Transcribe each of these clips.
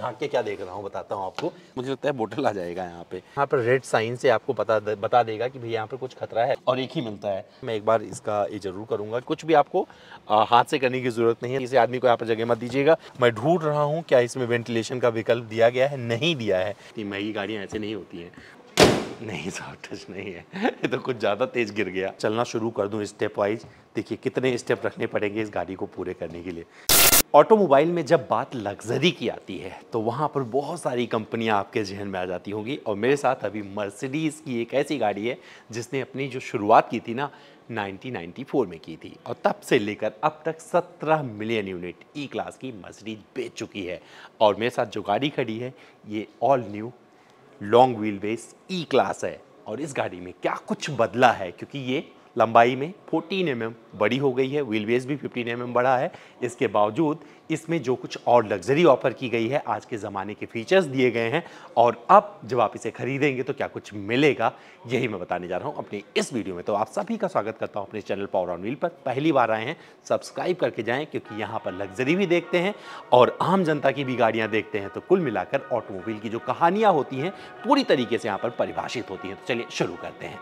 झांक के क्या देख रहा हूँ बताता हूँ आपको मुझे लगता है बोटल आ जाएगा यहाँ पे यहाँ पर रेड साइन से आपको बता दे, बता देगा कि भैया यहाँ पर कुछ खतरा है और एक ही मिलता है मैं एक बार इसका ये जरूर करूंगा कुछ भी आपको आ, हाथ से करने की जरूरत नहीं है किसी आदमी को यहाँ पर जगह मत दीजिएगा मैं ढूंढ रहा हूँ क्या इसमें वेंटिलेशन का विकल्प दिया गया है नहीं दिया है महंगी गाड़ियाँ ऐसे नहीं होती हैं नहीं साहब टच नहीं है ये तो कुछ ज़्यादा तेज़ गिर गया चलना शुरू कर दूँ स्टेप वाइज देखिए कितने स्टेप रखने पड़ेंगे इस गाड़ी को पूरे करने के लिए ऑटोमोबाइल में जब बात लग्जरी की आती है तो वहाँ पर बहुत सारी कंपनियाँ आपके जहन में आ जाती होंगी और मेरे साथ अभी मर्सिडीज़ की एक ऐसी गाड़ी है जिसने अपनी जो शुरुआत की थी ना 1994 में की थी और तब से लेकर अब तक 17 मिलियन यूनिट ई क्लास की मर्सिडीज बेच चुकी है और मेरे साथ जो गाड़ी खड़ी है ये all new long wheel base E class है और इस गाड़ी में क्या कुछ बदला है क्योंकि ये लंबाई में 14 एम mm बड़ी हो गई है व्हील बेस भी 15 एम mm बड़ा है इसके बावजूद इसमें जो कुछ और लग्जरी ऑफर की गई है आज के ज़माने के फीचर्स दिए गए हैं और अब जब आप इसे खरीदेंगे तो क्या कुछ मिलेगा यही मैं बताने जा रहा हूँ अपने इस वीडियो में तो आप सभी का स्वागत करता हूँ अपने चैनल पावर ऑन व्हील पर पहली बार आए हैं सब्सक्राइब करके जाएँ क्योंकि यहाँ पर लग्जरी भी देखते हैं और आम जनता की भी गाड़ियाँ देखते हैं तो कुल मिलाकर ऑटोमोबाइल की जो कहानियाँ होती हैं पूरी तरीके से यहाँ पर परिभाषित होती हैं तो चलिए शुरू करते हैं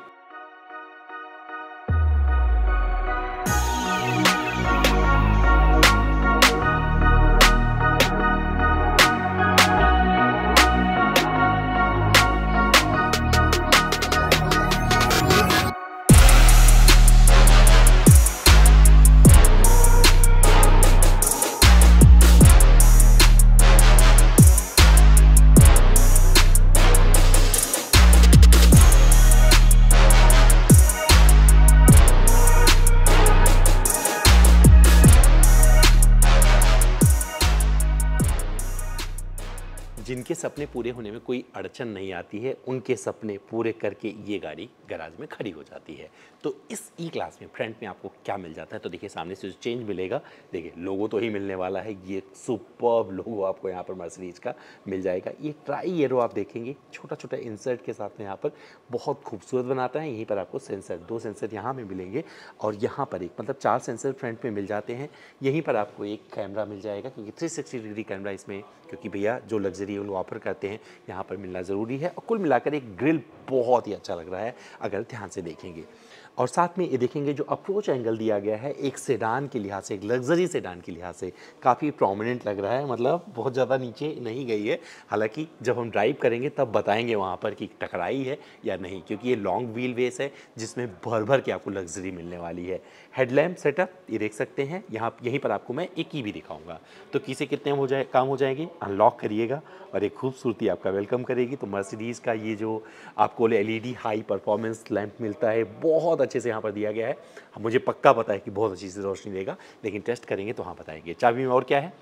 जिनके सपने पूरे होने में कोई अड़चन नहीं आती है उनके सपने पूरे करके ये गाड़ी गराज में खड़ी हो जाती है तो इस ई क्लास में फ्रंट में आपको क्या मिल जाता है तो देखिए सामने से जो चेंज मिलेगा देखिए लोगो तो ही मिलने वाला है ये सुपर लोगो आपको यहाँ पर मर्सरीज का मिल जाएगा ये ट्राई एरो आप देखेंगे छोटा छोटा इंसर्ट के साथ में यहाँ पर बहुत खूबसूरत बनाता है यहीं पर आपको सेंसर दो सेंसर यहाँ में मिलेंगे और यहाँ पर एक मतलब चार सेंसर फ्रंट में मिल जाते हैं यहीं पर आपको एक कैमरा मिल जाएगा क्योंकि थ्री डिग्री कैमरा इसमें क्योंकि भैया जो लग्जरी हम ऑफर करते हैं यहाँ पर मिलना ज़रूरी है और कुल मिलाकर एक ग्रिल बहुत ही अच्छा लग रहा है अगर ध्यान से देखेंगे और साथ में ये देखेंगे जो अप्रोच एंगल दिया गया है एक सेडान के लिहाज से एक लग्जरी सेडान के लिहाज से काफ़ी प्रोमिनेंट लग रहा है मतलब बहुत ज़्यादा नीचे नहीं गई है हालांकि जब हम ड्राइव करेंगे तब बताएंगे वहाँ पर कि टकराई है या नहीं क्योंकि ये लॉन्ग व्हील वेस है जिसमें भर भर के आपको लग्जरी मिलने वाली है हेडलैम्प सेटअप ये देख सकते हैं यहाँ यहीं पर आपको मैं एक ही भी दिखाऊँगा तो किसे कितने हो जाए काम हो जाएंगे अनलॉक करिएगा और एक खूबसूरती आपका वेलकम करेगी तो मर्सिडीज़ का ये जो आपको एल हाई परफॉर्मेंस लैम्प मिलता है बहुत अच्छे से यहाँ पर दिया गया है मुझे पक्का पता है कि बहुत अच्छी से रोशनी देगा लेकिन टेस्ट करेंगे तो हाँ बताएंगे चाबी में और क्या है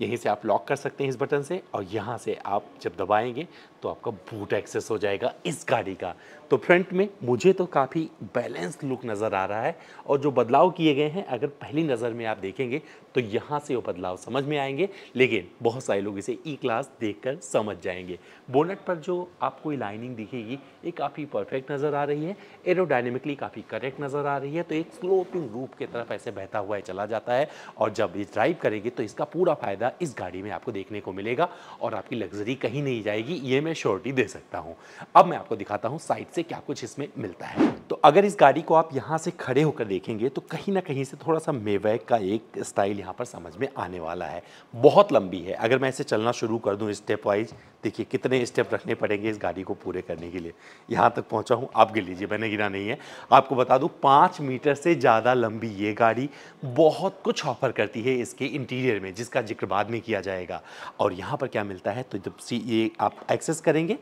यहीं से आप लॉक कर सकते हैं इस बटन से और यहाँ से आप जब दबाएंगे तो आपका बूट एक्सेस हो जाएगा इस गाड़ी का तो फ्रंट में मुझे तो काफ़ी बैलेंस लुक नज़र आ रहा है और जो बदलाव किए गए हैं अगर पहली नज़र में आप देखेंगे तो यहाँ से वो बदलाव समझ में आएंगे लेकिन बहुत सारे लोग इसे ई क्लास देख समझ जाएंगे बोनट पर जो आपको लाइनिंग दिखेगी ये काफ़ी परफेक्ट नज़र आ रही है एरोडाइनमिकली काफ़ी करेक्ट नज़र आ रही है तो एक स्लोपिंग रूप की तरफ ऐसे बहता हुआ चला जाता है और जब ये ड्राइव करेगी तो इसका पूरा फ़ायदा फ़ायदा इस गाड़ी में आपको देखने को मिलेगा और आपकी लग्जरी कहीं नहीं जाएगी ये मैं श्योरिटी दे सकता हूँ अब मैं आपको दिखाता हूँ साइड से क्या कुछ इसमें मिलता है अगर इस गाड़ी को आप यहाँ से खड़े होकर देखेंगे तो कहीं ना कहीं से थोड़ा सा मेवैक का एक स्टाइल यहाँ पर समझ में आने वाला है बहुत लंबी है अगर मैं इसे चलना शुरू कर दूँ स्टेप वाइज देखिए कितने स्टेप रखने पड़ेंगे इस गाड़ी को पूरे करने के लिए यहाँ तक पहुँचा हूँ आप गिर लीजिए मैंने गिरा नहीं है आपको बता दूँ पाँच मीटर से ज़्यादा लंबी ये गाड़ी बहुत कुछ ऑफर करती है इसके इंटीरियर में जिसका जिक्र बाद में किया जाएगा और यहाँ पर क्या मिलता है तो जब सी ये आप एक्सेस करेंगे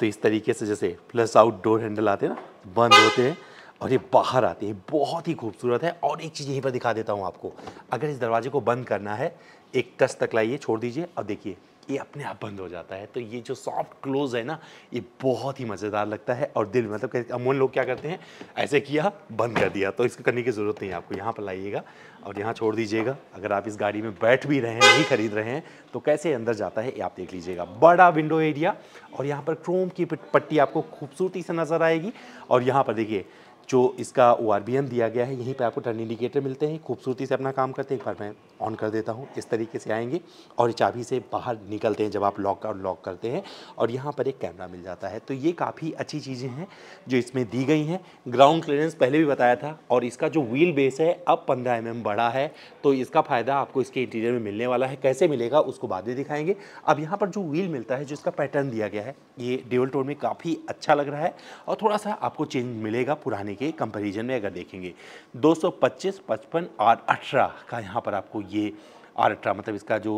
तो इस तरीके से जैसे प्लस आउटडोर हैंडल आते हैं ना बंद होते हैं और ये बाहर आते हैं बहुत ही खूबसूरत है और एक चीज़ यहीं पर दिखा देता हूँ आपको अगर इस दरवाजे को बंद करना है एक टच तक लाइए छोड़ दीजिए और देखिए ये अपने आप बंद हो जाता है तो ये जो सॉफ्ट क्लोज है ना ये बहुत ही मज़ेदार लगता है और दिल मतलब अमूल लोग क्या करते हैं ऐसे किया बंद कर दिया तो इसको करने की ज़रूरत नहीं है आपको यहाँ पर लाइएगा और यहाँ छोड़ दीजिएगा अगर आप इस गाड़ी में बैठ भी रहे हैं नहीं खरीद रहे हैं तो कैसे अंदर जाता है ये आप देख लीजिएगा बड़ा विंडो एरिया और यहाँ पर क्रोम की पट्टी आपको खूबसूरती से नज़र आएगी और यहाँ पर देखिए जो इसका ओ दिया गया है यहीं पर आपको टर्न इंडिकेटर मिलते हैं खूबसूरती से अपना काम करते हैं एक बार मैं ऑन कर देता हूँ इस तरीके से आएंगे और चाबी से बाहर निकलते हैं जब आप लॉक और लॉक करते हैं और यहाँ पर एक कैमरा मिल जाता है तो ये काफ़ी अच्छी चीज़ें हैं जो इसमें दी गई हैं ग्राउंड क्लियरेंस पहले भी बताया था और इसका जो व्हील बेस है अब पंद्रह एम mm एम बड़ा है तो इसका फ़ायदा आपको इसके इंटीरियर में मिलने वाला है कैसे मिलेगा उसको बाद में दिखाएंगे अब यहाँ पर जो व्हील मिलता है जो इसका पैटर्न दिया गया है ये डेवल टोन में काफ़ी अच्छा लग रहा है और थोड़ा सा आपको चेंज मिलेगा पुराने के कंपैरिजन में अगर देखेंगे 225, 55 और 18 का यहाँ पर आपको ये आर अठारह मतलब इसका जो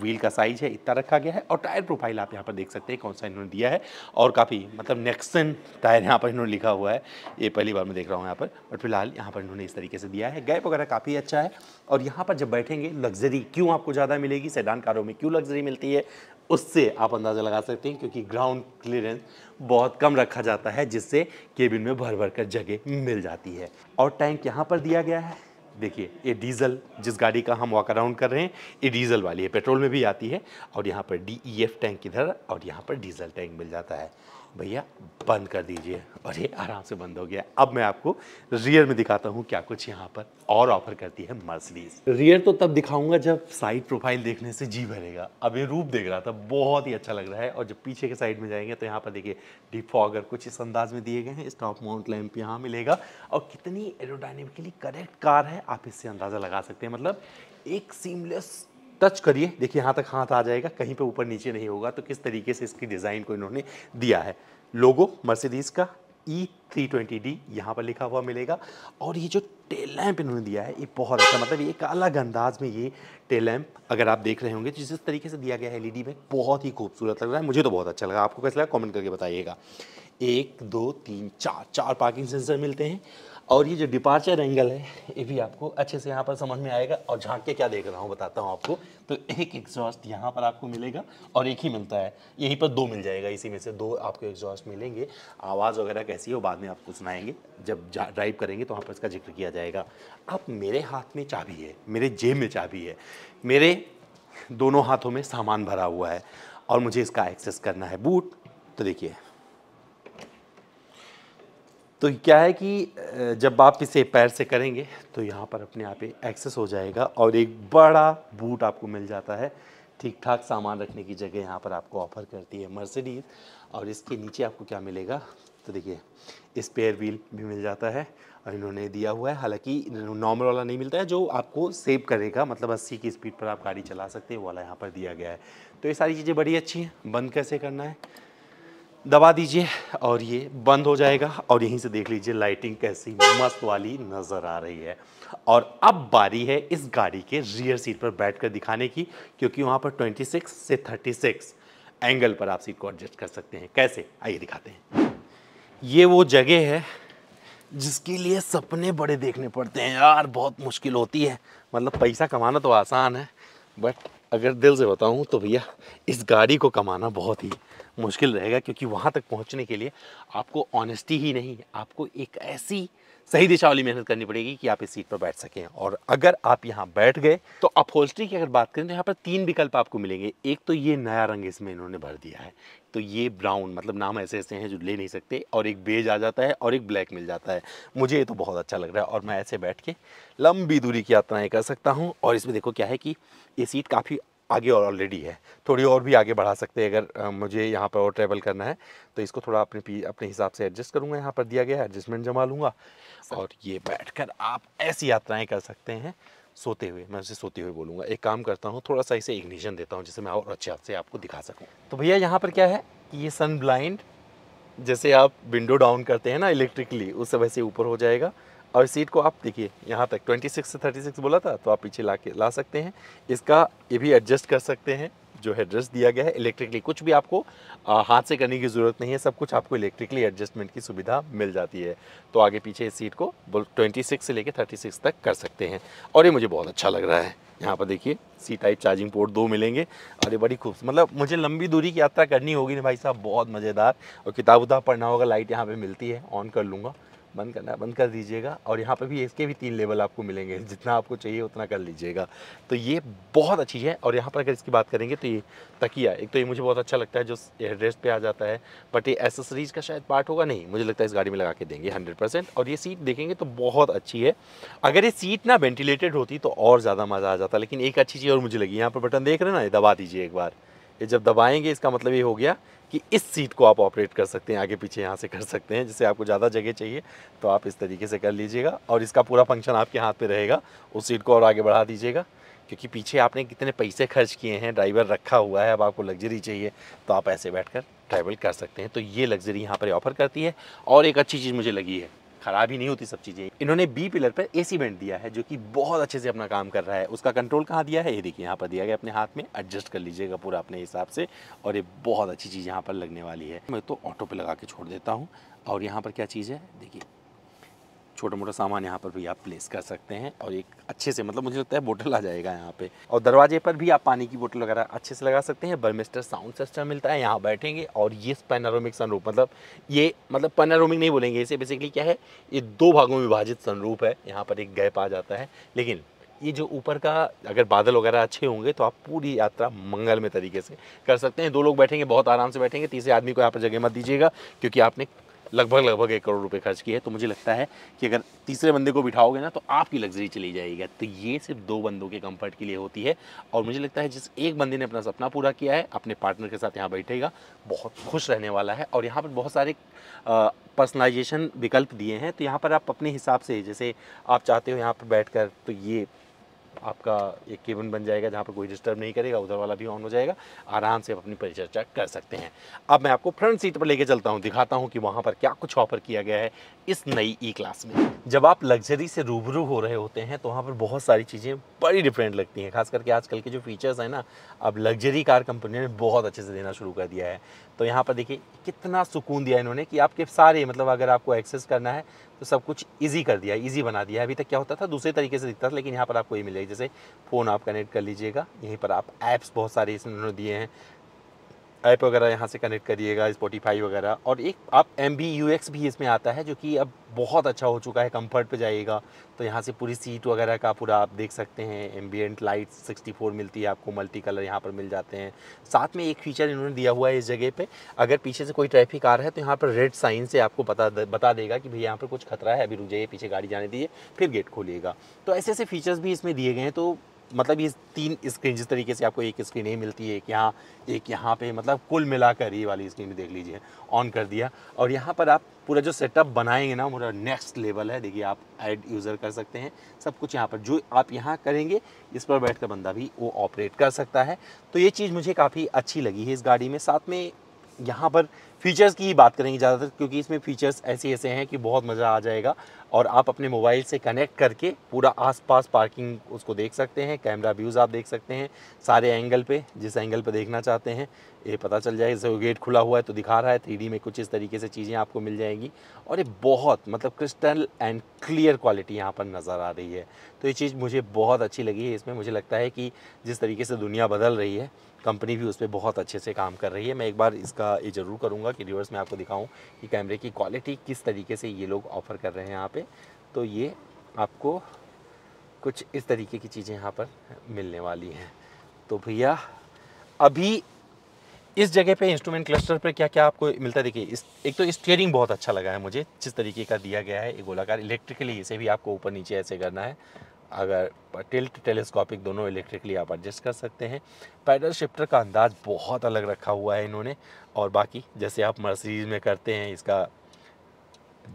व्हील का साइज है इतना रखा गया है और टायर प्रोफाइल आप यहाँ पर देख सकते हैं कौन सा इन्होंने दिया है और काफ़ी मतलब नेक्सन टायर यहाँ पर इन्होंने लिखा हुआ है ये पहली बार मैं देख रहा हूँ यहाँ पर बट फिलहाल यहाँ पर इन्होंने इस तरीके से दिया है गैप वगैरह काफ़ी अच्छा है और यहाँ पर जब बैठेंगे लग्जरी क्यों आपको ज़्यादा मिलेगी सैडान कारों में क्यों लग्जरी मिलती है उससे आप अंदाज़ा लगा सकते हैं क्योंकि ग्राउंड क्लियरेंस बहुत कम रखा जाता है जिससे केबिन में भर भर कर जगह मिल जाती है और टैंक यहाँ पर दिया गया है देखिए ये डीजल जिस गाड़ी का हम वॉक अराउंड कर रहे हैं ये डीजल वाली है पेट्रोल में भी आती है और यहाँ पर डी ई एफ टैंक इधर और यहाँ पर डीजल टैंक मिल जाता है भैया बंद कर दीजिए और ये आराम से बंद हो गया अब मैं आपको रियर में दिखाता हूँ क्या कुछ यहाँ पर और ऑफर करती है मर्सिडीज रियर तो तब दिखाऊंगा जब साइड प्रोफाइल देखने से जी भरेगा अब ये रूप देख रहा था बहुत ही अच्छा लग रहा है और जब पीछे के साइड में जाएंगे तो यहाँ पर देखिए डिफॉगर कुछ इस अंदाज में दिए गए हैं स्टॉप माउंट लैम्प यहाँ मिलेगा और कितनी एरोडाइनमिकली करेक्ट कार है आप इससे अंदाज़ा लगा सकते हैं मतलब एक सीमलेस टच करिए देखिए यहाँ तक हाथ आ जाएगा कहीं पे ऊपर नीचे नहीं होगा तो किस तरीके से इसकी डिज़ाइन को इन्होंने दिया है लोगो मर्सिडीज़ का ई थ्री ट्वेंटी डी यहाँ पर लिखा हुआ मिलेगा और ये जो टेल लैम्प इन्होंने दिया है ये बहुत अच्छा मतलब ये एक अलग अंदाज में ये टेल लैंप अगर आप देख रहे होंगे जिस तरीके से दिया गया है एलईडी में बहुत ही खूबसूरत लग रहा है मुझे तो बहुत अच्छा लगा आपको कैसा लगा कमेंट करके बताइएगा एक दो तीन चार चार पार्किंग सेंसर मिलते हैं और ये जो डिपार्चर एंगल है ये भी आपको अच्छे से यहाँ पर समझ में आएगा और झांक के क्या देख रहा हूँ बताता हूँ आपको तो एक एग्जॉस्ट यहाँ पर आपको मिलेगा और एक ही मिलता है यहीं पर दो मिल जाएगा इसी में से दो आपको एग्जॉस्ट मिलेंगे आवाज़ वगैरह कैसी हो बाद में आपको सुनाएंगे जब ड्राइव करेंगे तो वहाँ पर इसका जिक्र किया जाएगा अब मेरे हाथ में चाबी है मेरे जेब में चाबी है मेरे दोनों हाथों में सामान भरा हुआ है और मुझे इसका एक्सेस करना है बूट तो देखिए तो क्या है कि जब आप इसे पैर से करेंगे तो यहाँ पर अपने आप ही एक्सेस हो जाएगा और एक बड़ा बूट आपको मिल जाता है ठीक ठाक सामान रखने की जगह यहाँ पर आपको ऑफर करती है मर्सिडीज़ और इसके नीचे आपको क्या मिलेगा तो देखिए स्पेयर व्हील भी मिल जाता है और इन्होंने दिया हुआ है हालांकि नॉर्मल वाला नहीं मिलता है जो आपको सेव करेगा मतलब अस्सी की स्पीड पर आप गाड़ी चला सकते हैं वाला यहाँ पर दिया गया है तो ये सारी चीज़ें बड़ी अच्छी हैं बंद कैसे करना है दबा दीजिए और ये बंद हो जाएगा और यहीं से देख लीजिए लाइटिंग कैसी मस्त वाली नज़र आ रही है और अब बारी है इस गाड़ी के रियर सीट पर बैठकर दिखाने की क्योंकि वहाँ पर 26 से 36 एंगल पर आप सीट को एडजस्ट कर सकते हैं कैसे आइए दिखाते हैं ये वो जगह है जिसके लिए सपने बड़े देखने पड़ते हैं यार बहुत मुश्किल होती है मतलब पैसा कमाना तो आसान है बट अगर दिल से बताऊँ तो भैया इस गाड़ी को कमाना बहुत ही मुश्किल रहेगा क्योंकि वहाँ तक पहुँचने के लिए आपको ऑनेस्टी ही नहीं आपको एक ऐसी सही दिशा वाली मेहनत करनी पड़ेगी कि आप इस सीट पर बैठ सकें और अगर आप यहाँ बैठ गए तो अपहोल्स्ट्री की अगर बात करें तो यहाँ पर तीन विकल्प आपको मिलेंगे एक तो ये नया रंग इसमें इन्होंने भर दिया है तो ये ब्राउन मतलब नाम ऐसे ऐसे हैं जो ले नहीं सकते और एक बेज आ जाता है और एक ब्लैक मिल जाता है मुझे ये तो बहुत अच्छा लग रहा है और मैं ऐसे बैठ के लंबी दूरी की यात्राएँ कर सकता हूँ और इसमें देखो क्या है कि ये सीट काफ़ी आगे और ऑलरेडी है थोड़ी और भी आगे बढ़ा सकते हैं अगर मुझे यहाँ पर और ट्रैवल करना है तो इसको थोड़ा अपने अपने हिसाब से एडजस्ट करूँगा यहाँ पर दिया गया एडजस्टमेंट जमा लूँगा और ये बैठ आप ऐसी यात्राएँ कर सकते हैं सोते हुए मैं उसे सोते हुए बोलूँगा एक काम करता हूँ थोड़ा सा इसे इग्निशन देता हूँ जिससे मैं और अच्छे से आपको दिखा सकूँ तो भैया यहाँ पर क्या है कि ये सन ब्लाइंड जैसे आप विंडो डाउन करते हैं ना इलेक्ट्रिकली उससे वैसे ऊपर हो जाएगा और सीट को आप देखिए यहाँ तक 26 से 36 बोला था तो आप पीछे ला के ला सकते हैं इसका ये भी एडजस्ट कर सकते हैं जो है ड्रेस दिया गया है इलेक्ट्रिकली कुछ भी आपको आ, हाथ से करने की ज़रूरत नहीं है सब कुछ आपको इलेक्ट्रिकली एडजस्टमेंट की सुविधा मिल जाती है तो आगे पीछे इस सीट को ट्वेंटी सिक्स से लेकर थर्टी सिक्स तक कर सकते हैं और ये मुझे बहुत अच्छा लग रहा है यहाँ पर देखिए सी टाइप चार्जिंग पोर्ट दो मिलेंगे और ये बड़ी खूब मतलब मुझे लंबी दूरी की यात्रा करनी होगी ना भाई साहब बहुत मज़ेदार और किताब उताब पढ़ना होगा लाइट यहाँ पर मिलती है ऑन कर लूँगा बंद करना बंद कर दीजिएगा और यहाँ पर भी इसके भी तीन लेवल आपको मिलेंगे जितना आपको चाहिए उतना कर लीजिएगा तो ये बहुत अच्छी है और यहाँ पर अगर इसकी बात करेंगे तो ये तकिया एक तो ये मुझे बहुत अच्छा लगता है जो एड्रेस पे आ जाता है बट ये एसेसरीज का शायद पार्ट होगा नहीं मुझे लगता है इस गाड़ी में लगा के देंगे हंड्रेड और ये सीट देखेंगे तो बहुत अच्छी है अगर ये सीट ना वेंटिलेटेड होती तो और ज़्यादा मज़ा आ जाता लेकिन एक अच्छी चीज़ और मुझे लगी यहाँ पर बटन देख रहे ना ये दबा दीजिए एक बार ये जब दबाएँगे इसका मतलब ये हो गया कि इस सीट को आप ऑपरेट कर सकते हैं आगे पीछे यहाँ से कर सकते हैं जैसे आपको ज़्यादा जगह चाहिए तो आप इस तरीके से कर लीजिएगा और इसका पूरा फंक्शन आपके हाथ पे रहेगा उस सीट को और आगे बढ़ा दीजिएगा क्योंकि पीछे आपने कितने पैसे खर्च किए हैं ड्राइवर रखा हुआ है अब आपको लग्जरी चाहिए तो आप ऐसे बैठ कर ट्रैवल कर सकते हैं तो ये लग्जरी यहाँ पर ऑफर करती है और एक अच्छी चीज़ मुझे लगी है ख़राब ही नहीं होती सब चीज़ें इन्होंने बी पिलर पर ए बेंट दिया है जो कि बहुत अच्छे से अपना काम कर रहा है उसका कंट्रोल कहाँ दिया है ये देखिए यहाँ पर दिया गया अपने हाथ में एडजस्ट कर लीजिएगा पूरा अपने हिसाब से और ये बहुत अच्छी चीज़ यहाँ पर लगने वाली है मैं तो ऑटो पर लगा के छोड़ देता हूँ और यहाँ पर क्या चीज़ है देखिए छोटा मोटा सामान यहाँ पर भी आप प्लेस कर सकते हैं और एक अच्छे से मतलब मुझे लगता है बोटल आ जाएगा यहाँ पे और दरवाजे पर भी आप पानी की बोटल वगैरह अच्छे से लगा सकते हैं बर्मिस्टर साउंड सिस्टम मिलता है यहाँ बैठेंगे और ये पेनारोमिक सनरूप मतलब ये मतलब पेनारोमिक नहीं बोलेंगे इसे बेसिकली क्या है ये दो भागों में विभाजित सनरूप है यहाँ पर एक गैप आ जाता है लेकिन ये जो ऊपर का अगर बादल वगैरह अच्छे होंगे तो आप पूरी यात्रा मंगल में तरीके से कर सकते हैं दो लोग बैठेंगे बहुत आराम से बैठेंगे तीसरे आदमी को यहाँ पर जगह मत दीजिएगा क्योंकि आपने लगभग लगभग एक करोड़ रुपए खर्च किए तो मुझे लगता है कि अगर तीसरे बंदे को बिठाओगे ना तो आपकी लग्जरी चली जाएगी तो ये सिर्फ दो बंदों के कंफर्ट के लिए होती है और मुझे लगता है जिस एक बंदे ने अपना सपना पूरा किया है अपने पार्टनर के साथ यहाँ बैठेगा बहुत खुश रहने वाला है और यहाँ पर बहुत सारे पर्सनलाइजेशन विकल्प दिए हैं तो यहाँ पर आप अपने हिसाब से जैसे आप चाहते हो यहाँ पर बैठ कर, तो ये आपका एक केबिन बन जाएगा जहाँ पर कोई डिस्टर्ब नहीं करेगा उधर वाला भी ऑन हो जाएगा आराम से आप अपनी परिचर्चा कर सकते हैं अब मैं आपको फ्रंट सीट पर लेके चलता हूँ दिखाता हूँ कि वहाँ पर क्या कुछ ऑफर किया गया है इस नई ई क्लास में जब आप लग्जरी से रूबरू हो रहे होते हैं तो वहाँ पर बहुत सारी चीज़ें बड़ी डिफरेंट लगती हैं खास करके आजकल के जो फीचर्स हैं ना अब लग्जरी कार कंपनी ने बहुत अच्छे से देना शुरू कर दिया है तो यहाँ पर देखिए कितना सुकून दिया इन्होंने कि आपके सारे मतलब अगर आपको एक्सेस करना है तो सब कुछ इजी कर दिया इजी बना दिया अभी तक क्या होता था दूसरे तरीके से दिखता था लेकिन यहाँ पर आपको ये मिलेगी जैसे फ़ोन आप कनेक्ट कर लीजिएगा यहीं पर आप ऐप्स बहुत सारे इसमें उन्होंने दिए हैं ऐप वगैरह यहाँ से कनेक्ट करिएगा स्पॉटीफाई वगैरह और एक आप एम बी यू एक्स भी इसमें आता है जो कि अब बहुत अच्छा हो चुका है कंफर्ट पे जाइएगा तो यहाँ से पूरी सीट वगैरह का पूरा आप देख सकते हैं एम्बियट लाइट 64 मिलती है आपको मल्टी कलर यहाँ पर मिल जाते हैं साथ में एक फीचर इन्होंने दिया हुआ है इस जगह पर अगर पीछे से कोई ट्रैफिक आ रहा है तो यहाँ पर रेड साइन से आपको बता बता देगा कि भाई यहाँ पर कुछ खतरा है अभी रुक जाइए पीछे गाड़ी जाने दीजिए फिर गेट खोलिएगा तो ऐसे ऐसे फीचर्स भी इसमें दिए गए हैं तो मतलब ये तीन स्क्रीन जिस तरीके से आपको एक स्क्रीन ये मिलती है एक यहाँ एक यहाँ पे मतलब कुल मिलाकर ये वाली स्क्रीन देख लीजिए ऑन कर दिया और यहाँ पर आप पूरा जो सेटअप बनाएंगे ना पूरा नेक्स्ट लेवल है देखिए आप ऐड यूज़र कर सकते हैं सब कुछ यहाँ पर जो आप यहाँ करेंगे इस पर बैठ बंदा भी वो ऑपरेट कर सकता है तो ये चीज़ मुझे काफ़ी अच्छी लगी है इस गाड़ी में साथ में यहाँ पर फीचर्स की ही बात करेंगे ज़्यादातर क्योंकि इसमें फीचर्स ऐसे ऐसे हैं कि बहुत मज़ा आ जाएगा और आप अपने मोबाइल से कनेक्ट करके पूरा आसपास पार्किंग उसको देख सकते हैं कैमरा व्यूज़ आप देख सकते हैं सारे एंगल पे जिस एंगल पे देखना चाहते हैं ये पता चल जाएगा जैसे गेट खुला हुआ है तो दिखा रहा है थ्री में कुछ इस तरीके से चीज़ें आपको मिल जाएंगी और ये बहुत मतलब क्रिस्टल एंड क्लियर क्वालिटी यहाँ पर नज़र आ रही है तो ये चीज़ मुझे बहुत अच्छी लगी है इसमें मुझे लगता है कि जिस तरीके से दुनिया बदल रही है कंपनी भी उस पर बहुत अच्छे से काम कर रही है मैं एक बार इसका ये ज़रूर करूँगा कि रिवर्स में आपको दिखाऊँ कि कैमरे की क्वालिटी किस तरीके से ये लोग ऑफ़र कर रहे हैं यहाँ पर तो ये आपको कुछ इस तरीके की चीज़ें यहाँ पर मिलने वाली हैं तो भैया अभी इस जगह पे इंस्ट्रूमेंट क्लस्टर पे क्या क्या आपको मिलता है देखिए इस एक तो स्टीयरिंग बहुत अच्छा लगा है मुझे जिस तरीके का दिया गया है ये गोलाकार इलेक्ट्रिकली इसे भी आपको ऊपर नीचे ऐसे करना है अगर टिल्ट टेलीस्कोपिक दोनों इलेक्ट्रिकली आप एडजस्ट कर सकते हैं पैडल शिफ्टर का अंदाज बहुत अलग रखा हुआ है इन्होंने और बाकी जैसे आप मर्सरीज में करते हैं इसका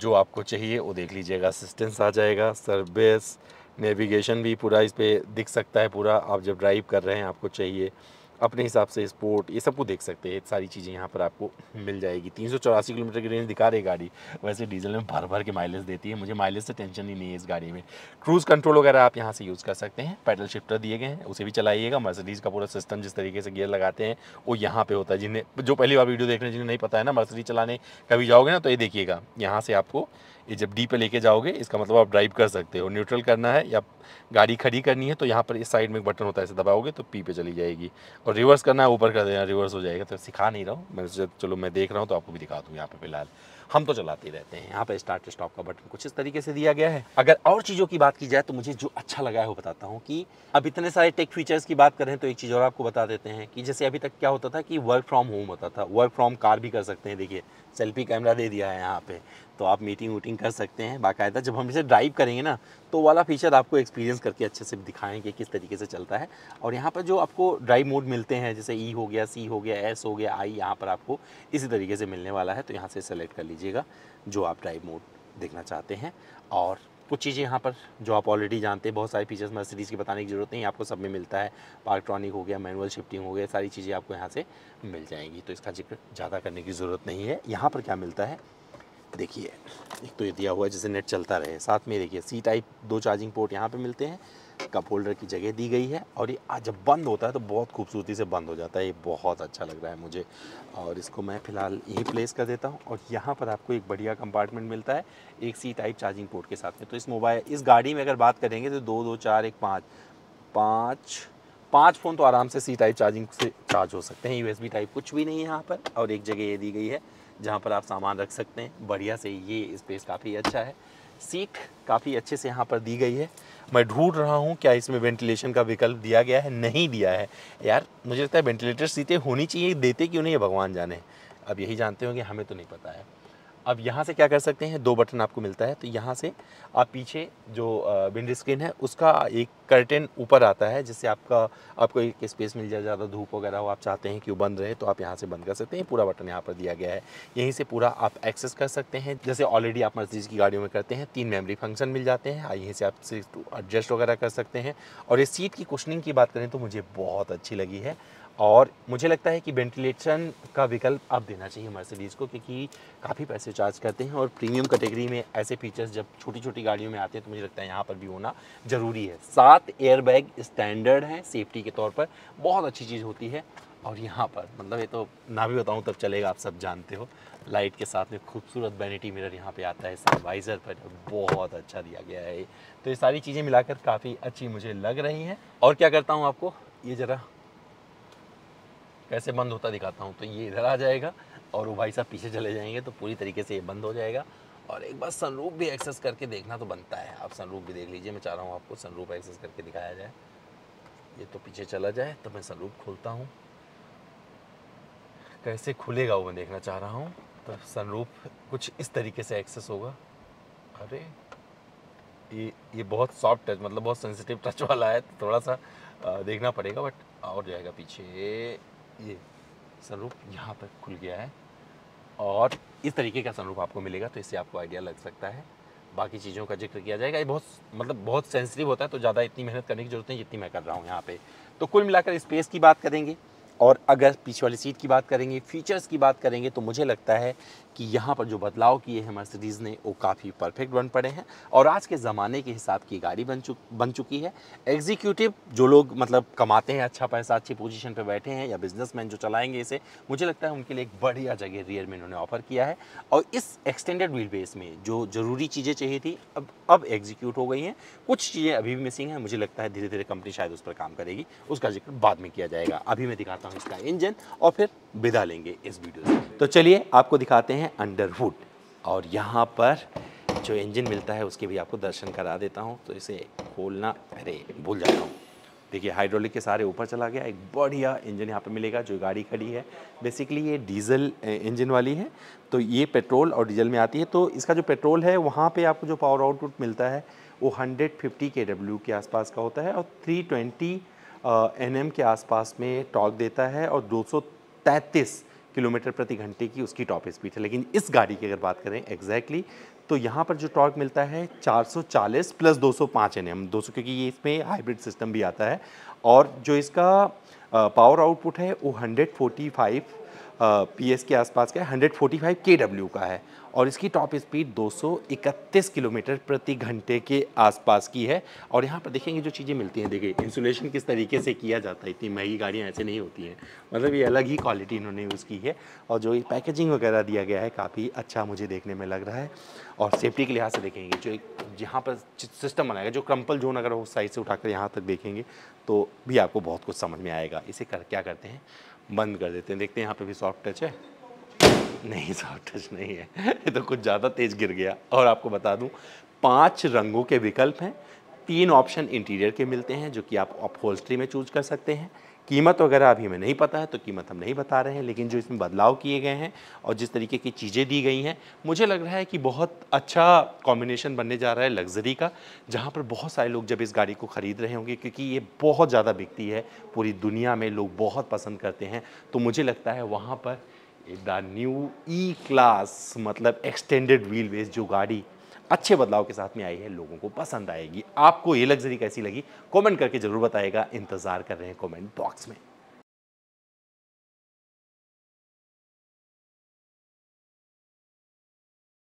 जो आपको चाहिए वो देख लीजिएगा असिस्टेंस आ जाएगा सर्विस नेविगेशन भी पूरा इस पर दिख सकता है पूरा आप जब ड्राइव कर रहे हैं आपको चाहिए अपने हिसाब से स्पोर्ट ये सबको देख सकते हैं सारी चीज़ें यहाँ पर आपको मिल जाएगी तीन किलोमीटर की रेंज दिखा रही गाड़ी वैसे डीजल में भर भर के माइलेज देती है मुझे माइलेज से टेंशन ही नहीं है इस गाड़ी में क्रूज़ कंट्रोल वगैरह आप यहाँ से यूज़ कर सकते हैं पैडल शिफ्टर दिए गए हैं उसे भी चलाइएगा मर्सडीज़ का पूरा सिस्टम जिस तरीके से गियर लगाते हैं वो यहाँ पर होता है जिन्हें जो पहली बार वीडियो देख रहे हैं जिन्हें नहीं पता है ना मर्सडीज चलाने कभी जाओगे ना तो ये देखिएगा यहाँ से आपको ये जब डी पे लेके जाओगे इसका मतलब आप ड्राइव कर सकते हो न्यूट्रल करना है या गाड़ी खड़ी करनी है तो यहाँ पर इस साइड में एक बटन होता है ऐसे दबाओगे तो पी पे चली जाएगी और रिवर्स करना है ऊपर कर देना रिवर्स हो जाएगा तो सिखा नहीं रहा हूँ मैं चलो मैं देख रहा हूँ तो आपको भी दिखा दूँ यहाँ पर फिलहाल हम तो चलाते ही रहते हैं यहाँ पर स्टार्ट स्टॉप का बटन कुछ इस तरीके से दिया गया है अगर और चीज़ों की बात की जाए तो मुझे जो अच्छा लगा है वो बताता हूँ कि अब इतने सारे टेक फीचर्स की बात करें तो एक चीज़ और आपको बता देते हैं कि जैसे अभी तक क्या होता था कि वर्क फ्रॉम होम होता था वर्क फ्रॉम कार भी कर सकते हैं देखिए सेल्फी कैमरा दे दिया है यहाँ पे तो आप मीटिंग वूटिंग कर सकते हैं बाकायदा जब हम इसे ड्राइव करेंगे ना तो वाला फीचर आपको एक्सपीरियंस करके अच्छे से दिखाएंगे कि किस तरीके से चलता है और यहाँ पर जो आपको ड्राइव मोड मिलते हैं जैसे ई e हो गया सी हो गया एस हो गया आई यहाँ पर आपको इसी तरीके से मिलने वाला है तो यहाँ से सेलेक्ट कर लीजिएगा जो आप ड्राइव मोड देखना चाहते हैं और कुछ चीज़ें यहाँ पर जो आप ऑलरेडी जानते हैं बहुत सारे फीचर्स मर्सिडीज़ की बताने की ज़रूरत नहीं आपको सब में मिलता है पार्कट्रॉनिक हो गया मैनुअल शिफ्टिंग हो गया सारी चीज़ें आपको यहाँ से मिल जाएंगी तो इसका जिक्र ज़्यादा करने की ज़रूरत नहीं है यहाँ पर क्या मिलता है देखिए एक तो ये दिया हुआ है जिससे नेट चलता रहे साथ में देखिए सी टाइप दो चार्जिंग पोर्ट यहाँ पर मिलते हैं कप होल्डर की जगह दी गई है और ये आज जब बंद होता है तो बहुत खूबसूरती से बंद हो जाता है ये बहुत अच्छा लग रहा है मुझे और इसको मैं फ़िलहाल यहीं प्लेस कर देता हूँ और यहाँ पर आपको एक बढ़िया कंपार्टमेंट मिलता है एक सी टाइप चार्जिंग पोर्ट के साथ में तो इस मोबाइल इस गाड़ी में अगर बात करेंगे तो दो दो चार एक पाँच पाँच पाँच फ़ोन तो आराम से सी टाइप चार्जिंग से चार्ज हो सकते हैं यू टाइप कुछ भी नहीं है यहाँ पर और एक जगह ये दी गई है जहाँ पर आप सामान रख सकते हैं बढ़िया से ये स्पेस काफ़ी अच्छा है सीट काफ़ी अच्छे से यहाँ पर दी गई है मैं ढूंढ रहा हूँ क्या इसमें वेंटिलेशन का विकल्प दिया गया है नहीं दिया है यार मुझे लगता है वेंटिलेटर सीटें होनी चाहिए देते क्यों नहीं है भगवान जाने अब यही जानते होंगे हमें तो नहीं पता है अब यहाँ से क्या कर सकते हैं दो बटन आपको मिलता है तो यहाँ से आप पीछे जो विंड स्क्रीन है उसका एक कर्टेन ऊपर आता है जिससे आपका आपको एक स्पेस मिल जाए ज़्यादा धूप वगैरह हो आप चाहते हैं कि वो बंद रहे तो आप यहाँ से बंद कर सकते हैं पूरा बटन यहाँ पर दिया गया है यहीं से पूरा आप एक्सेस कर सकते हैं जैसे ऑलरेडी आप मर्जीज़ की गाड़ियों में करते हैं तीन मेमरी फंक्शन मिल जाते हैं यहीं से आप एडजस्ट वगैरह कर सकते हैं और ये सीट की कुशनिंग की बात करें तो मुझे बहुत अच्छी लगी है और मुझे लगता है कि वेंटिलेशन का विकल्प अब देना चाहिए मर्सिडीज़ को क्योंकि काफ़ी पैसे चार्ज करते हैं और प्रीमियम कैटेगरी में ऐसे फीचर्स जब छोटी छोटी गाड़ियों में आते हैं तो मुझे लगता है यहाँ पर भी होना ज़रूरी है सात एयरबैग स्टैंडर्ड हैं सेफ्टी के तौर पर बहुत अच्छी चीज़ होती है और यहाँ पर मतलब ये तो ना भी बताऊँ तब चलेगा आप सब जानते हो लाइट के साथ में खूबसूरत बैनिटी मिरर यहाँ पे आता है सनवाइज़र पर बहुत अच्छा दिया गया है तो ये सारी चीज़ें मिलाकर काफ़ी अच्छी मुझे लग रही हैं और क्या करता हूँ आपको ये ज़रा कैसे बंद होता दिखाता हूँ तो ये इधर आ जाएगा और वो भाई साहब पीछे चले जाएंगे तो पूरी तरीके से ये बंद हो जाएगा और एक बार सनरूप भी एक्सेस करके देखना तो बनता है आप सनरूप भी देख लीजिए मैं चाह रहा हूँ आपको सनरूप एक्सेस करके दिखाया जाए ये तो पीछे चला जाए तो मैं सनरूप खोलता हूँ कैसे खुलेगा वो मैं देखना चाह रहा हूँ तो सनरूप कुछ इस तरीके से एक्सेस होगा अरे ये ये बहुत सॉफ्ट टच मतलब बहुत सेंसिटिव टच वाला है तो थोड़ा सा देखना पड़ेगा बट और जाएगा पीछे ये सनरूफ यहाँ पर खुल गया है और इस तरीके का स्वरूप आपको मिलेगा तो इससे आपको आइडिया लग सकता है बाकी चीज़ों का जिक्र किया जाएगा ये बहुत मतलब बहुत सेंसिटिव होता है तो ज़्यादा इतनी मेहनत करने की जरूरत नहीं जितनी मैं कर रहा हूँ यहाँ पे तो कुल मिलाकर स्पेस की बात करेंगे और अगर पीछे वाली सीट की बात करेंगे फीचर्स की बात करेंगे तो मुझे लगता है कि यहाँ पर जो बदलाव किए हैं मर्सिडीज़ ने वो काफ़ी परफेक्ट बन पड़े हैं और आज के ज़माने के हिसाब की गाड़ी बन चुक बन चुकी है एग्जीक्यूटिव जो लोग मतलब कमाते हैं अच्छा पैसा अच्छी पोजीशन पर बैठे हैं या बिजनेसमैन जो चलाएंगे इसे मुझे लगता है उनके लिए एक बढ़िया जगह रियर में इन्होंने ऑफर किया है और इस एक्सटेंडेड व्हील बेस में जो ज़रूरी चीज़ें चाहिए थी अब अब एग्जीक्यूट हो गई हैं कुछ चीज़ें अभी भी मिसिंग हैं मुझे लगता है धीरे धीरे कंपनी शायद उस पर काम करेगी उसका जिक्र बाद में किया जाएगा अभी मैं दिखाता करता हूँ इसका इंजन और फिर विदा लेंगे इस वीडियो से तो चलिए आपको दिखाते हैं अंडरवुड और यहाँ पर जो इंजन मिलता है उसके भी आपको दर्शन करा देता हूँ तो इसे खोलना अरे भूल जाता हूँ देखिए हाइड्रोलिक के सारे ऊपर चला गया एक बढ़िया इंजन यहाँ पे मिलेगा जो गाड़ी खड़ी है बेसिकली ये डीजल इंजन वाली है तो ये पेट्रोल और डीजल में आती है तो इसका जो पेट्रोल है वहाँ पे आपको जो पावर आउटपुट मिलता है वो 150 के डब्ल्यू के आसपास का होता है और 320 ट्वेंटी एन एम के आसपास में टॉक देता है और 233 किलोमीटर प्रति घंटे की उसकी टॉप स्पीड है लेकिन इस गाड़ी की अगर बात करें एग्जैक्टली exactly, तो यहाँ पर जो टॉर्क मिलता है 440 प्लस 205 एनएम सौ क्योंकि ये इसमें हाइब्रिड सिस्टम भी आता है और जो इसका पावर आउटपुट है वो 145 पी के आसपास का है 145 केडब्ल्यू का है और इसकी टॉप स्पीड 231 किलोमीटर प्रति घंटे के आसपास की है और यहाँ पर देखेंगे जो चीज़ें मिलती हैं देखिए इंसुलेशन किस तरीके से किया जाता है इतनी महंगी गाड़ियाँ ऐसे नहीं होती हैं मतलब ये अलग ही क्वालिटी इन्होंने यूज़ की है और जो ये पैकेजिंग वगैरह दिया गया है काफ़ी अच्छा मुझे देखने में लग रहा है और सेफ्टी के लिहाज से देखेंगे जो एक जहाँ पर सिस्टम बनाएगा जो क्रम्पल जोन अगर उस साइड से उठाकर यहाँ तक देखेंगे तो भी आपको बहुत कुछ समझ में आएगा इसे कर क्या करते हैं बंद कर देते हैं देखते हैं यहाँ पे भी सॉफ्ट टच है नहीं सॉफ्ट टच नहीं है ये तो कुछ ज़्यादा तेज़ गिर गया और आपको बता दूँ पांच रंगों के विकल्प हैं तीन ऑप्शन इंटीरियर के मिलते हैं जो कि आप अपहोल्स्ट्री में चूज कर सकते हैं कीमत वगैरह अभी हमें नहीं पता है तो कीमत हम नहीं बता रहे हैं लेकिन जो इसमें बदलाव किए गए हैं और जिस तरीके की चीज़ें दी गई हैं मुझे लग रहा है कि बहुत अच्छा कॉम्बिनेशन बनने जा रहा है लग्जरी का जहाँ पर बहुत सारे लोग जब इस गाड़ी को ख़रीद रहे होंगे क्योंकि ये बहुत ज़्यादा बिकती है पूरी दुनिया में लोग बहुत पसंद करते हैं तो मुझे लगता है वहाँ पर द न्यू ई क्लास मतलब एक्सटेंडेड व्हील बेस जो गाड़ी अच्छे बदलाव के साथ में आई है लोगों को पसंद आएगी आपको ये लग्जरी कैसी लगी कमेंट करके ज़रूर बताएगा इंतज़ार कर रहे हैं कमेंट बॉक्स में